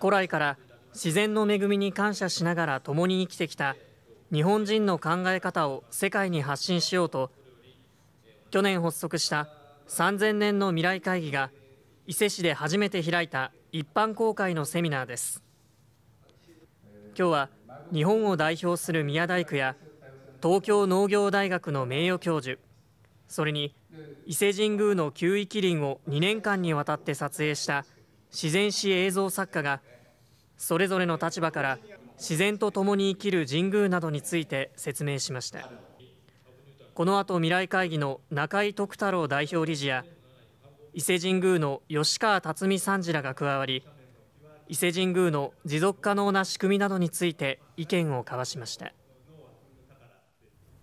古来から自然の恵みに感謝しながら共に生きてきた日本人の考え方を世界に発信しようと去年発足した3000年の未来会議が伊勢市で初めて開いた一般公開のセミナーです今日は日本を代表する宮大工や東京農業大学の名誉教授それに伊勢神宮の旧域林を2年間にわたって撮影した自然史映像作家がそれぞれの立場から自然と共に生きる神宮などについて説明しましたこの後未来会議の中井徳太郎代表理事や伊勢神宮の吉川辰巳参事らが加わり伊勢神宮の持続可能な仕組みなどについて意見を交わしました。